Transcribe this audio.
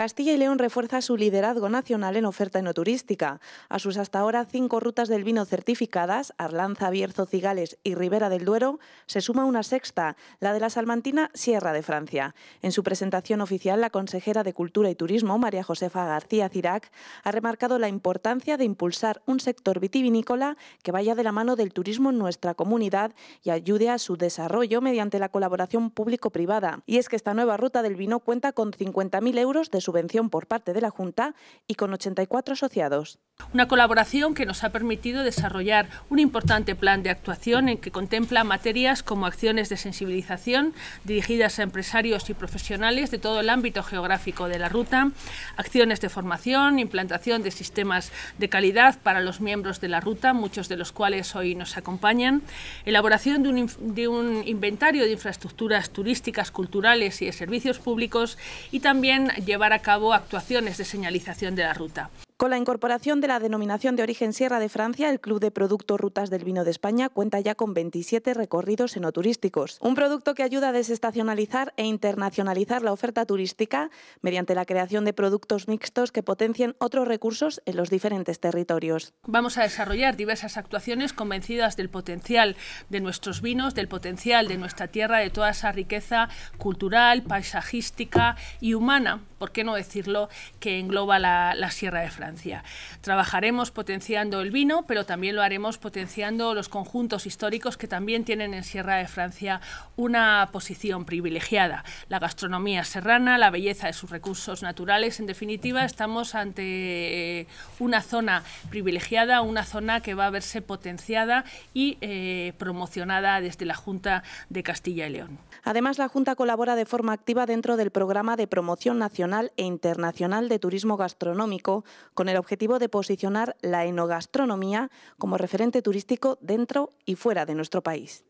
Castilla y León refuerza su liderazgo nacional en oferta enoturística. A sus hasta ahora cinco rutas del vino certificadas, Arlanza, Bierzo, Cigales y Ribera del Duero, se suma una sexta, la de la salmantina Sierra de Francia. En su presentación oficial, la consejera de Cultura y Turismo, María Josefa García Cirac, ha remarcado la importancia de impulsar un sector vitivinícola que vaya de la mano del turismo en nuestra comunidad y ayude a su desarrollo mediante la colaboración público-privada. Y es que esta nueva ruta del vino cuenta con 50.000 euros de su subvención por parte de la Junta y con 84 asociados. Una colaboración que nos ha permitido desarrollar un importante plan de actuación en que contempla materias como acciones de sensibilización dirigidas a empresarios y profesionales de todo el ámbito geográfico de la ruta, acciones de formación, implantación de sistemas de calidad para los miembros de la ruta, muchos de los cuales hoy nos acompañan, elaboración de un, inventario de infraestructuras turísticas, culturales y de servicios públicos y también llevar a cabo actuaciones de señalización de la ruta. Con la incorporación de la denominación de origen Sierra de Francia, el Club de Productos Rutas del Vino de España cuenta ya con 27 recorridos enoturísticos. Un producto que ayuda a desestacionalizar e internacionalizar la oferta turística mediante la creación de productos mixtos que potencien otros recursos en los diferentes territorios. Vamos a desarrollar diversas actuaciones convencidas del potencial de nuestros vinos, del potencial de nuestra tierra, de toda esa riqueza cultural, paisajística y humana ¿por qué no decirlo?, que engloba la, Sierra de Francia. Trabajaremos potenciando el vino, pero también lo haremos potenciando los conjuntos históricos que también tienen en Sierra de Francia una posición privilegiada. La gastronomía serrana, la belleza de sus recursos naturales, en definitiva, estamos ante eh, una zona privilegiada, una zona que va a verse potenciada y eh, promocionada desde la Junta de Castilla y León. Además, la Junta colabora de forma activa dentro del programa de promoción nacional e internacional de turismo gastronómico con el objetivo de posicionar la enogastronomía como referente turístico dentro y fuera de nuestro país.